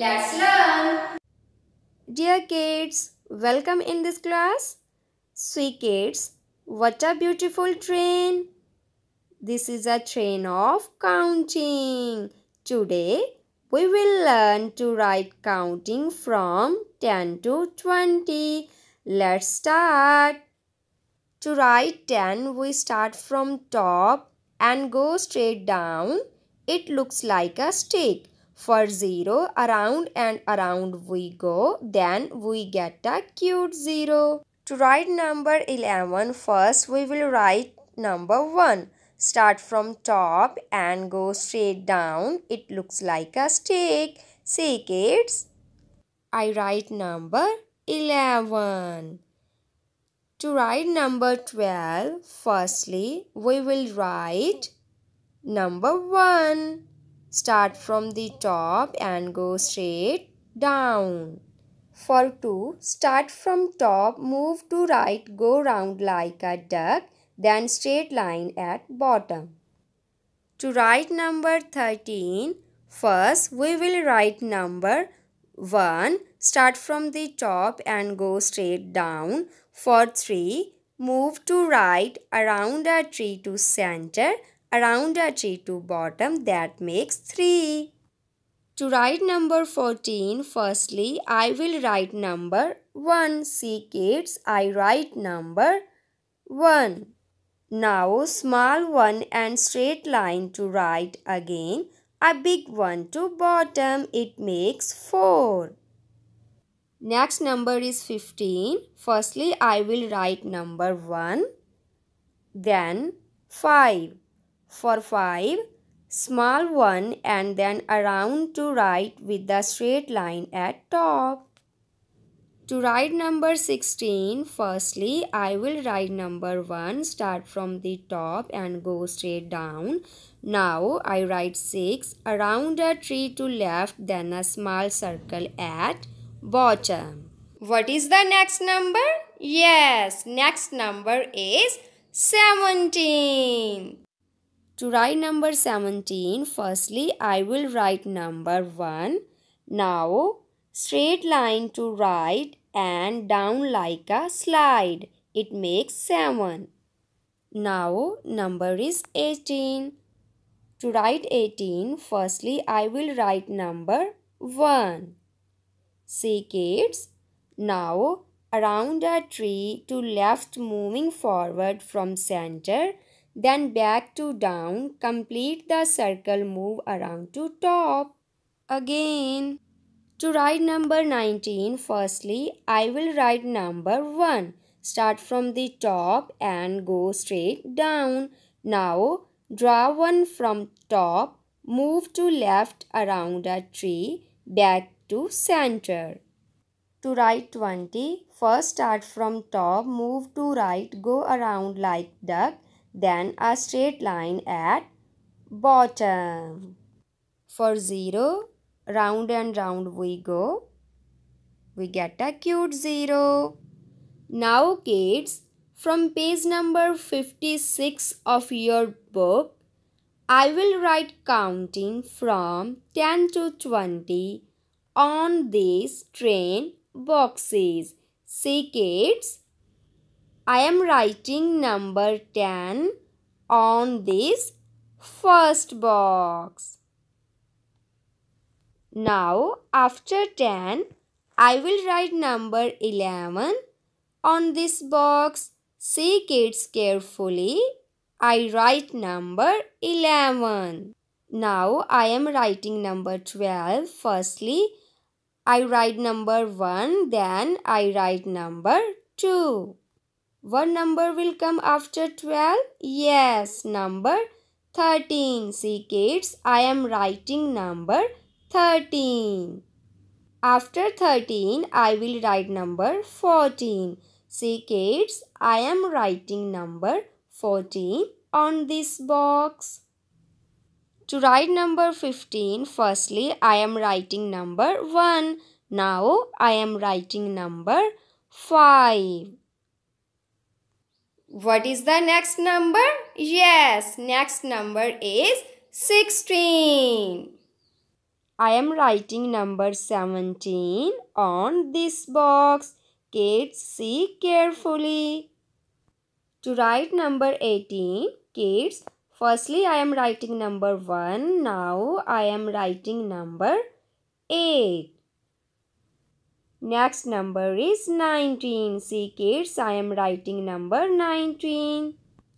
Let's learn. Dear kids, welcome in this class. sweet kids, what a beautiful train. This is a train of counting. Today, we will learn to write counting from 10 to 20. Let's start. To write 10, we start from top and go straight down. It looks like a stick for 0 around and around we go then we get a cute 0. To write number 11 first we will write number 1. Start from top and go straight down. It looks like a stick. See kids? I write number 11. To write number 12, firstly we will write number 1. Start from the top and go straight down. For 2, start from top, move to right, go round like a duck, then straight line at bottom. To write number 13, first we will write number 1. Start from the top and go straight down. For 3, move to right around a tree to center around a tree to bottom that makes 3. To write number 14, firstly I will write number 1. See kids, I write number 1. Now small one and straight line to write again, a big one to bottom, it makes 4. Next number is 15. Firstly, I will write number 1, then 5 for 5, small 1 and then around to right with the straight line at top. To write number 16, firstly I will write number 1, start from the top and go straight down. Now I write 6, around a tree to left then a small circle at bottom. What is the next number? Yes, next number is 17. To write number 17, firstly I will write number 1. Now, straight line to write and down like a slide. It makes 7. Now, number is 18. To write 18, firstly I will write number 1. See kids, now around a tree to left moving forward from center then back to down, complete the circle, move around to top. Again. To write number 19, firstly, I will write number 1. Start from the top and go straight down. Now, draw one from top, move to left around a tree, back to center. To write 20, first start from top, move to right, go around like duck, then a straight line at bottom. For 0, round and round we go. We get a cute 0. Now kids, from page number 56 of your book, I will write counting from 10 to 20 on these train boxes. See kids? I am writing number 10 on this first box. Now, after 10, I will write number 11 on this box. See kids carefully. I write number 11. Now, I am writing number 12. Firstly, I write number 1, then I write number 2. What number will come after 12? Yes, number 13. See kids, I am writing number 13. After 13, I will write number 14. See kids, I am writing number 14 on this box. To write number 15, firstly, I am writing number 1. Now, I am writing number 5. What is the next number? Yes, next number is 16. I am writing number 17 on this box. Kids, see carefully. To write number 18, kids, firstly I am writing number 1. Now I am writing number 8. Next number is 19. See kids, I am writing number 19.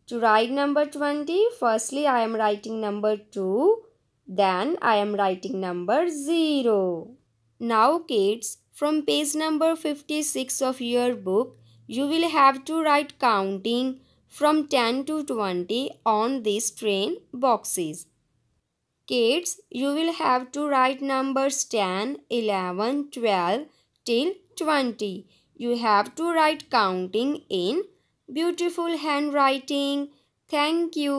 To write number 20, firstly I am writing number 2, then I am writing number 0. Now kids, from page number 56 of your book, you will have to write counting from 10 to 20 on these train boxes. Kids, you will have to write numbers 10, 11, 12, till 20. You have to write counting in beautiful handwriting. Thank you.